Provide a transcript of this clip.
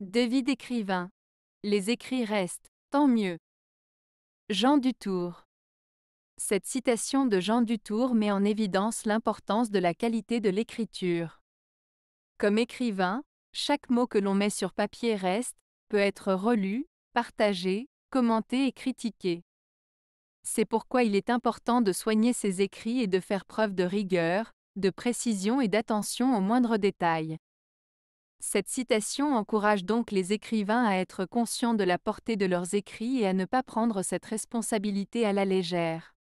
Devis d'écrivain. Les écrits restent, tant mieux. Jean Dutour. Cette citation de Jean Dutour met en évidence l'importance de la qualité de l'écriture. Comme écrivain, chaque mot que l'on met sur papier reste, peut être relu, partagé, commenté et critiqué. C'est pourquoi il est important de soigner ses écrits et de faire preuve de rigueur, de précision et d'attention aux moindres détails. Cette citation encourage donc les écrivains à être conscients de la portée de leurs écrits et à ne pas prendre cette responsabilité à la légère.